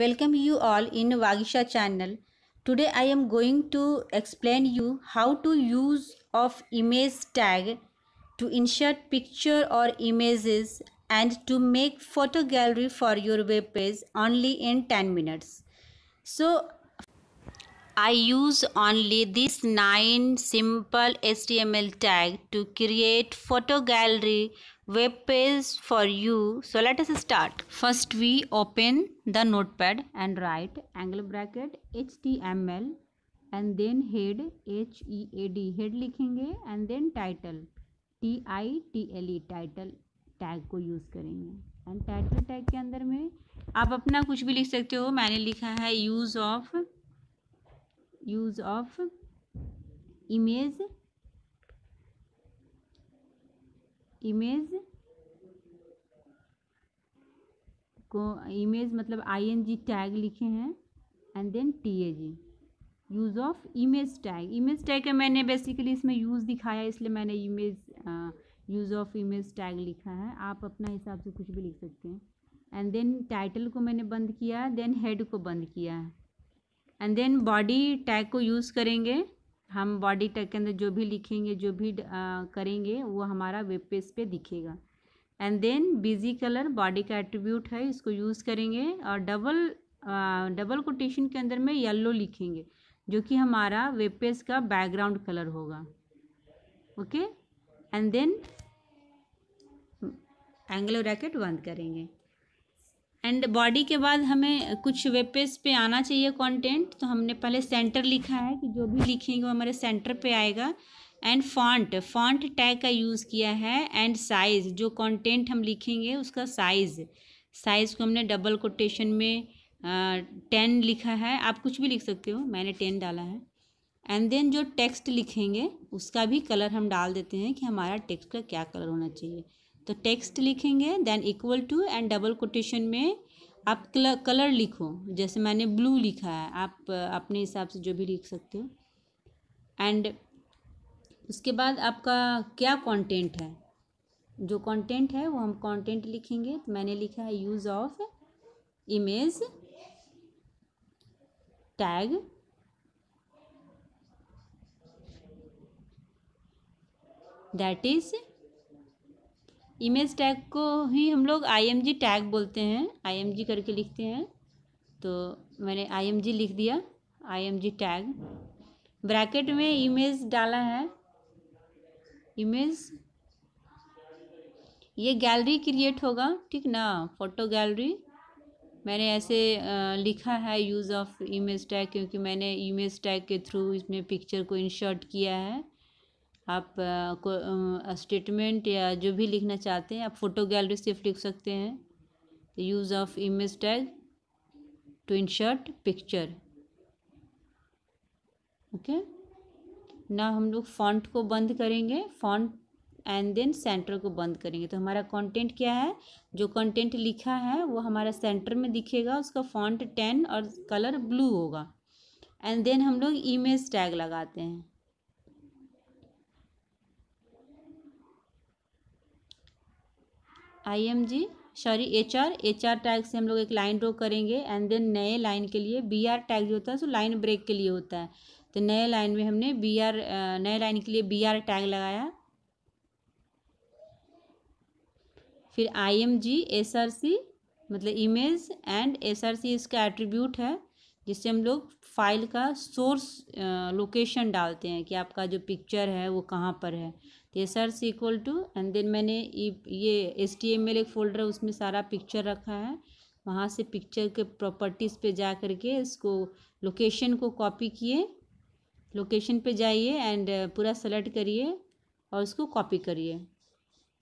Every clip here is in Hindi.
welcome you all in Vagisha channel. Today I am going to explain you how to use of image tag to insert picture or images and to make photo gallery for your web page only in 10 minutes. So I use only this nine simple HTML tag to create photo gallery web page for you. So let us start. First we open the notepad and write angle bracket HTML and then head H E A D head लिखेंगे and then title T I T L E title tag को use करेंगे and title tag के अंदर में आप अपना कुछ भी लिख सकते हो मैंने लिखा है use of use of image image को इमेज मतलब आई एन जी टैग लिखे हैं and then T A G use of image tag image tag का मैंने बेसिकली इसमें यूज़ दिखाया इसलिए मैंने image use of image tag लिखा है आप अपना हिसाब से कुछ भी लिख सकते हैं एंड देन टाइटल को मैंने बंद किया देन हेड को बंद किया है एंड देन बॉडी टैग को यूज़ करेंगे हम बॉडी टैग के अंदर जो भी लिखेंगे जो भी आ, करेंगे वो हमारा वेब पेज पे दिखेगा and then BG colour body का एट्रीब्यूट है इसको यूज़ करेंगे और डबल डबल कोटेशन के अंदर में येल्लो लिखेंगे जो कि हमारा वेब पेज का बैकग्राउंड कलर होगा okay and then angle bracket बंद करेंगे एंड बॉडी के बाद हमें कुछ वेब पेज पे आना चाहिए कंटेंट तो हमने पहले सेंटर लिखा है कि जो भी लिखेंगे वो हमारे सेंटर पे आएगा एंड फॉन्ट फॉन्ट टैग का यूज़ किया है एंड साइज़ जो कंटेंट हम लिखेंगे उसका साइज़ साइज़ को हमने डबल कोटेशन में टेन लिखा है आप कुछ भी लिख सकते हो मैंने टेन डाला है एंड देन जो टेक्स्ट लिखेंगे उसका भी कलर हम डाल देते हैं कि हमारा टेक्स्ट का क्या कलर होना चाहिए तो टेक्स्ट लिखेंगे then equal to and double quotation में आप कलर कलर लिखो जैसे मैंने ब्लू लिखा है आप अपने हिसाब से जो भी लिख सकते हो एंड उसके बाद आपका क्या कंटेंट है जो कंटेंट है वो हम कंटेंट लिखेंगे तो मैंने लिखा है use of image tag that is image tag को ही हम लोग आई टैग बोलते हैं आई करके लिखते हैं तो मैंने आई लिख दिया आई टैग ब्रैकेट में इमेज डाला है इमेज ये गैलरी क्रिएट होगा ठीक ना फोटो गैलरी मैंने ऐसे लिखा है यूज़ ऑफ इमेज टैग क्योंकि मैंने इमेज टैग के थ्रू इसमें पिक्चर को इंशर्ट किया है आप को स्टेटमेंट या जो भी लिखना चाहते हैं आप फ़ोटो गैलरी सिर्फ लिख सकते हैं use of image tag to insert picture okay ना हम लोग फॉन्ट को बंद करेंगे फॉन्ट एंड देन सेंटर को बंद करेंगे तो हमारा कंटेंट क्या है जो कंटेंट लिखा है वो हमारा सेंटर में दिखेगा उसका फॉन्ट टेन और कलर ब्लू होगा एंड देन हम लोग इमेज टैग लगाते हैं IMG sorry HR HR tag से हम लोग एक लाइन ड्रॉ करेंगे एंड देन नए लाइन के लिए बीआर टैग जो होता है सो लाइन ब्रेक के लिए होता है तो नए लाइन में हमने बीआर नए लाइन के लिए बीआर टैग लगाया फिर आईएमजी एसआरसी मतलब इमेज एंड एसआरसी इसका एट्रीब्यूट है जिससे हम लोग फाइल का सोर्स लोकेशन डालते हैं कि आपका जो पिक्चर है वो कहाँ पर है तो ये search equal to and then मैंने ये एस टी एम एल एक फोल्डर है उसमें सारा पिक्चर रखा है वहाँ से पिक्चर के प्रॉपर्टीज़ पे जा करके के इसको लोकेशन को कॉपी किए लोकेशन पे जाइए एंड पूरा सेलेक्ट करिए और उसको कॉपी करिए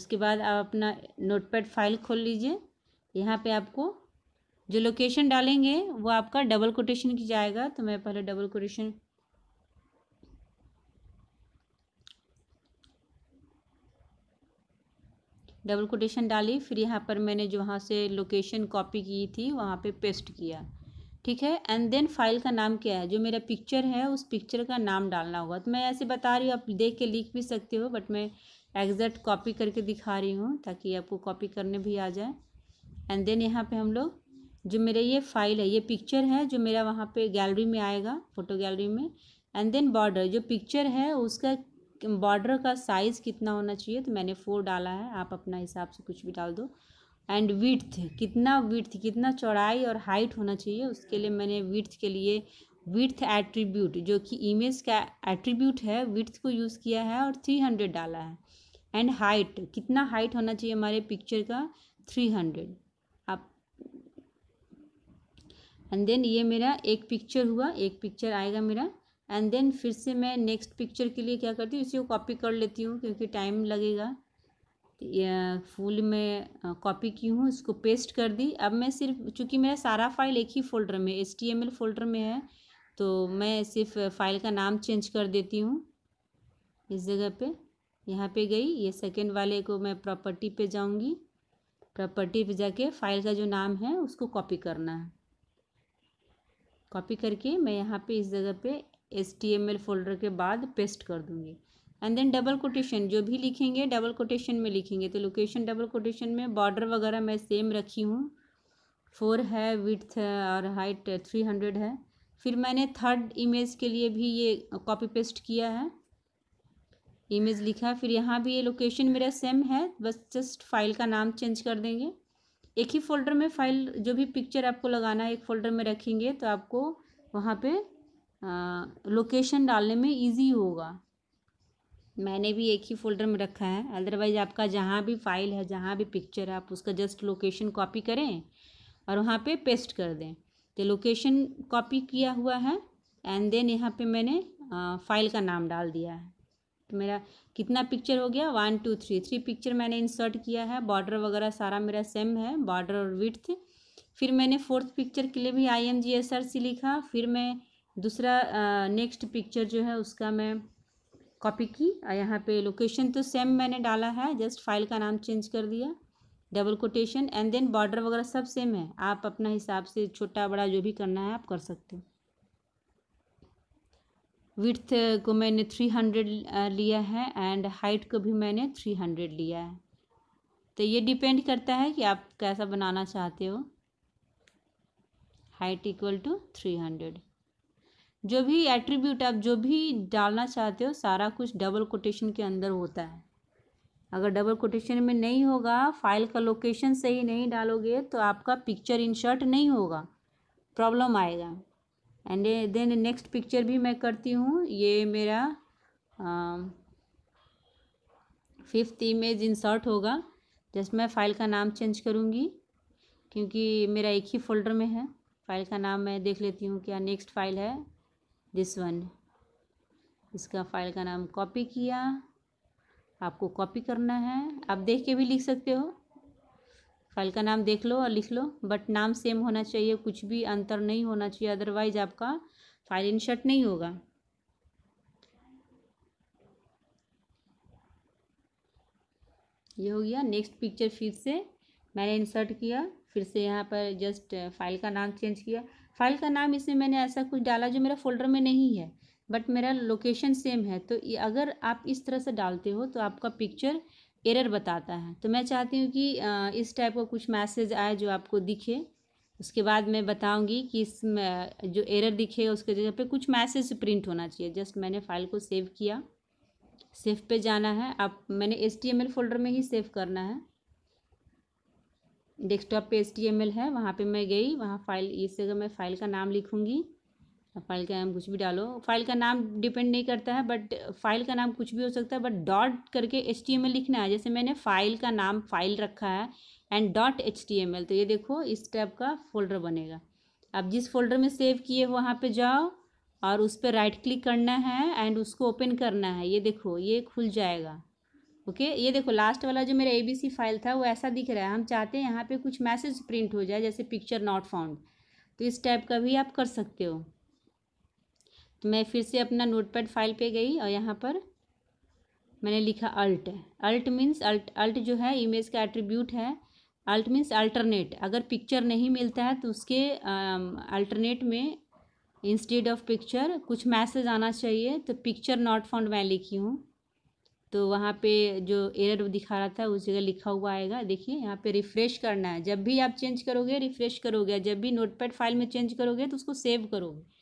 उसके बाद आप अपना नोटपैड फाइल खोल लीजिए यहाँ पे आपको जो लोकेशन डालेंगे वो आपका डबल कोटेशन की जाएगा तो मैं पहले डबल कोटेशन डबल कोटेशन डाली फिर यहाँ पर मैंने जो वहाँ से लोकेशन कॉपी की थी वहाँ पे पेस्ट किया ठीक है एंड देन फाइल का नाम क्या है जो मेरा पिक्चर है उस पिक्चर का नाम डालना होगा तो मैं ऐसे बता रही हूँ आप देख के लिख भी सकते हो बट मैं एग्जैक्ट कॉपी करके दिखा रही हूँ ताकि आपको कॉपी करने भी आ जाए एंड देन यहाँ पे हम लोग जो मेरा ये फाइल है ये पिक्चर है जो मेरा वहाँ पे गैलरी में आएगा फ़ोटो गैलरी में एंड देन बॉर्डर जो पिक्चर है उसका बॉर्डर का साइज़ कितना होना चाहिए तो मैंने फोर डाला है आप अपना हिसाब से कुछ भी डाल दो एंड विथ कितना विथ कितना चौड़ाई और हाइट होना चाहिए उसके लिए मैंने विथ के लिए विथ एट्रीब्यूट जो कि इमेज का एट्रीब्यूट है विथ को यूज़ किया है और थ्री हंड्रेड डाला है एंड हाइट कितना हाइट होना चाहिए हमारे पिक्चर का थ्री हंड्रेड एंड देन ये मेरा एक पिक्चर हुआ एक पिक्चर आएगा मेरा एंड देन फिर से मैं नेक्स्ट पिक्चर के लिए क्या करती हूँ इसी को कॉपी कर लेती हूँ क्योंकि टाइम लगेगा फूल में कॉपी की हूँ इसको पेस्ट कर दी अब मैं सिर्फ चूँकि मेरा सारा फाइल एक ही फोल्डर में एल फोल्डर में है तो मैं सिर्फ फाइल का नाम चेंज कर देती हूँ इस जगह पे यहाँ पे गई ये सेकेंड वाले को मैं प्रॉपर्टी पे जाऊँगी प्रॉपर्टी पे जाके फाइल का जो नाम है उसको कॉपी करना है कॉपी करके मैं यहाँ पे इस जगह पे S T M L folder के बाद पेस्ट कर दूँगी एंड देन डबल कोटेशन जो भी लिखेंगे डबल कोटेशन में लिखेंगे तो लोकेशन डबल कोटेशन में बॉर्डर वगैरह मैं सेम रखी हूँ फोर है विथ और हाइट थ्री हंड्रेड है फिर मैंने थर्ड इमेज के लिए भी ये कॉपी पेस्ट किया है इमेज लिखा फिर यहाँ भी ये लोकेशन मेरा सेम है बस जस्ट फाइल का नाम चेंज कर देंगे एक ही फोल्डर में फाइल जो भी पिक्चर आपको लगाना है एक फोल्डर में रखेंगे तो आपको वहाँ पे लोकेशन डालने में इजी होगा मैंने भी एक ही फोल्डर में रखा है अदरवाइज़ आपका जहाँ भी फाइल है जहाँ भी पिक्चर है आप उसका जस्ट लोकेशन कॉपी करें और वहाँ पे पेस्ट कर दें तो लोकेशन कॉपी किया हुआ है एंड देन यहाँ पे मैंने फाइल का नाम डाल दिया है तो मेरा कितना पिक्चर हो गया one two three three picture मैंने इंसर्ट किया है बॉर्डर वगैरह सारा मेरा सेम है बॉर्डर और विथ फिर मैंने फोर्थ पिक्चर के लिए भी I M G S R C लिखा फिर मैं दूसरा नेक्स्ट पिक्चर जो है उसका मैं कॉपी की और यहाँ पे लोकेशन तो सेम मैंने डाला है जस्ट फाइल का नाम चेंज कर दिया double quotation and then border वगैरह सब सेम है आप अपना हिसाब से छोटा बड़ा जो भी करना है आप कर सकते हो विथ को मैंने थ्री हंड्रेड लिया है एंड हाइट को भी मैंने थ्री हंड्रेड लिया है तो ये डिपेंड करता है कि आप कैसा बनाना चाहते हो height equal to three hundred जो भी एट्रीब्यूट आप जो भी डालना चाहते हो सारा कुछ डबल कोटेशन के अंदर होता है अगर डबल कोटेशन में नहीं होगा फाइल का लोकेशन सही नहीं डालोगे तो आपका पिक्चर इंसर्ट नहीं होगा प्रॉब्लम आएगा एंड देन नेक्स्ट पिक्चर भी मैं करती हूँ ये मेरा फिफ्थ इमेज इंसर्ट होगा जस्ट मैं फ़ाइल का नाम चेंज करूँगी क्योंकि मेरा एक ही फोल्डर में है फ़ाइल का नाम मैं देख लेती हूँ क्या नेक्स्ट फाइल है दिस वन इसका फाइल का नाम कॉपी किया आपको कॉपी करना है आप देख के भी लिख सकते हो फाइल का नाम देख लो और लिख लो बट नाम सेम होना चाहिए कुछ भी अंतर नहीं होना चाहिए अदरवाइज आपका फाइल इंसर्ट नहीं होगा ये हो गया नेक्स्ट पिक्चर फिर से मैंने इंसर्ट किया फिर से यहाँ पर जस्ट फाइल का नाम चेंज किया फाइल का नाम इसमें मैंने ऐसा कुछ डाला जो मेरा फोल्डर में नहीं है बट मेरा लोकेशन सेम है तो अगर आप इस तरह से डालते हो तो आपका पिक्चर एरर बताता है तो मैं चाहती हूँ कि इस टाइप का कुछ मैसेज आए जो आपको दिखे उसके बाद मैं बताऊँगी कि इस जो एरर दिखे उसके जगह पे कुछ मैसेज प्रिंट होना चाहिए जस्ट मैंने फाइल को सेव किया सेव पे जाना है आप मैंने एस फोल्डर में ही सेव करना है डेस्कटॉप पे एस है वहाँ पे मैं गई वहाँ फाइल इस जगह मैं फ़ाइल का नाम लिखूँगी फाइल का नाम कुछ भी डालो फाइल का नाम डिपेंड नहीं करता है बट फाइल का नाम कुछ भी हो सकता है बट डॉट करके एच टी एम एल लिखना है जैसे मैंने फाइल का नाम फाइल रखा है and dot H T M L तो ये देखो इस टाइप का फोल्डर बनेगा आप जिस फोल्डर में सेव किए वहाँ पे जाओ और उस पर राइट क्लिक करना है एंड उसको ओपन करना है ये देखो ये खुल जाएगा ओके okay? ये देखो लास्ट वाला जो मेरा एबीसी फाइल था वो ऐसा दिख रहा है हम चाहते हैं यहाँ पे कुछ मैसेज प्रिंट हो जाए जैसे पिक्चर नॉट फाउंड तो इस टाइप का भी आप कर सकते हो तो मैं फिर से अपना नोटपैड फाइल पे गई और यहाँ पर मैंने लिखा alt alt means alt alt जो है इमेज का एट्रीब्यूट है अल्ट मीन्स अल्टरनेट अगर पिक्चर नहीं मिलता है तो उसके अल्टरनेट में इंस्टेड ऑफ पिक्चर कुछ मैसेज आना चाहिए तो पिक्चर नॉट फाउंड मैं लिखी हूँ तो वहाँ पे जो एरर दिखा रहा था उस जगह लिखा हुआ आएगा देखिए यहाँ पे रिफ़्रेश करना है जब भी आप चेंज करोगे रिफ़्रेश करोगे जब भी नोटपैड फाइल में चेंज करोगे तो उसको सेव करोगे